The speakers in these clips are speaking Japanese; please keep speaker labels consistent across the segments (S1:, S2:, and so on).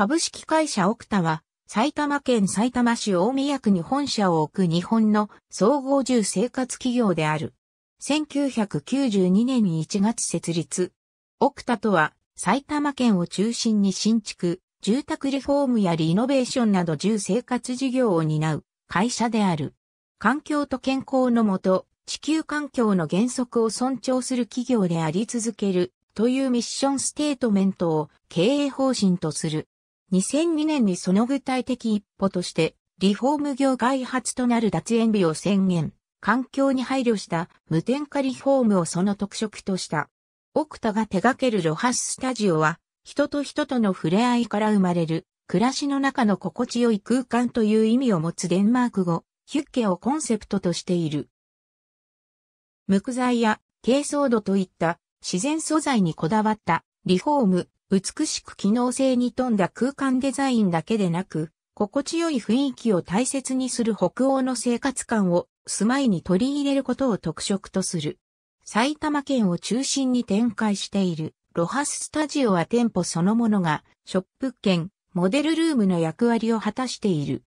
S1: 株式会社オクタは、埼玉県埼玉市大宮区に本社を置く日本の総合住生活企業である。1992年1月設立。オクタとは、埼玉県を中心に新築、住宅リフォームやリノベーションなど住生活事業を担う会社である。環境と健康のもと、地球環境の原則を尊重する企業であり続けるというミッションステートメントを経営方針とする。2002年にその具体的一歩として、リフォーム業外発となる脱塩日を宣言、環境に配慮した無添加リフォームをその特色とした。奥タが手掛けるロハススタジオは、人と人との触れ合いから生まれる、暮らしの中の心地よい空間という意味を持つデンマーク語、ヒュッケをコンセプトとしている。木材や珪藻土といった自然素材にこだわったリフォーム、美しく機能性に富んだ空間デザインだけでなく、心地よい雰囲気を大切にする北欧の生活感を住まいに取り入れることを特色とする。埼玉県を中心に展開しているロハススタジオは店舗そのものがショップ兼モデルルームの役割を果たしている。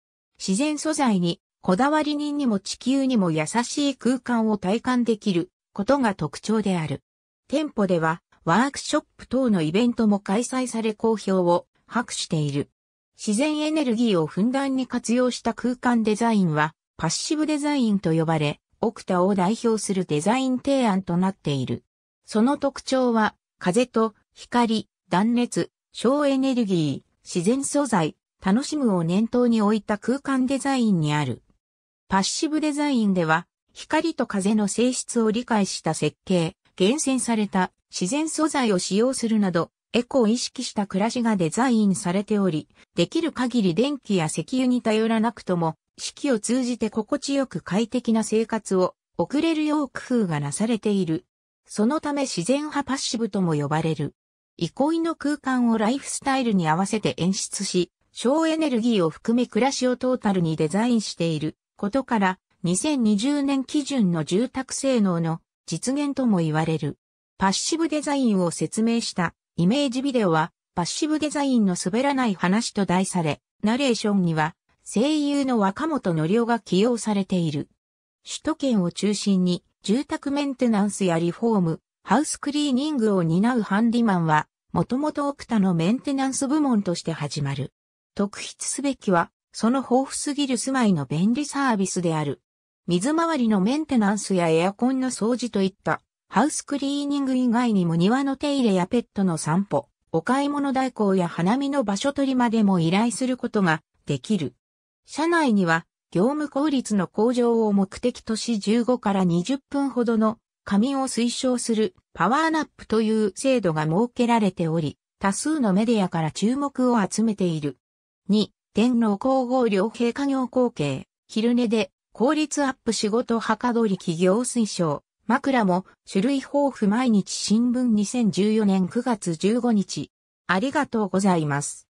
S1: 自然素材にこだわり人にも地球にも優しい空間を体感できることが特徴である。店舗ではワークショップ等のイベントも開催され好評を博している。自然エネルギーをふんだんに活用した空間デザインはパッシブデザインと呼ばれ、オクタを代表するデザイン提案となっている。その特徴は、風と光、断熱、省エネルギー、自然素材、楽しむを念頭に置いた空間デザインにある。パッシブデザインでは、光と風の性質を理解した設計、厳選された自然素材を使用するなど、エコを意識した暮らしがデザインされており、できる限り電気や石油に頼らなくとも、四季を通じて心地よく快適な生活を送れるよう工夫がなされている。そのため自然派パッシブとも呼ばれる。憩いの空間をライフスタイルに合わせて演出し、省エネルギーを含め暮らしをトータルにデザインしていることから、2020年基準の住宅性能の実現とも言われる。パッシブデザインを説明したイメージビデオはパッシブデザインの滑らない話と題され、ナレーションには声優の若本のりおが起用されている。首都圏を中心に住宅メンテナンスやリフォーム、ハウスクリーニングを担うハンディマンは、もともと奥多のメンテナンス部門として始まる。特筆すべきは、その豊富すぎる住まいの便利サービスである。水回りのメンテナンスやエアコンの掃除といったハウスクリーニング以外にも庭の手入れやペットの散歩、お買い物代行や花見の場所取りまでも依頼することができる。社内には業務効率の向上を目的とし15から20分ほどの仮眠を推奨するパワーナップという制度が設けられており、多数のメディアから注目を集めている。2、天皇皇后両陛下業後継、昼寝で効率アップ仕事はかどり企業推奨。枕も種類豊富毎日新聞2014年9月15日。ありがとうございます。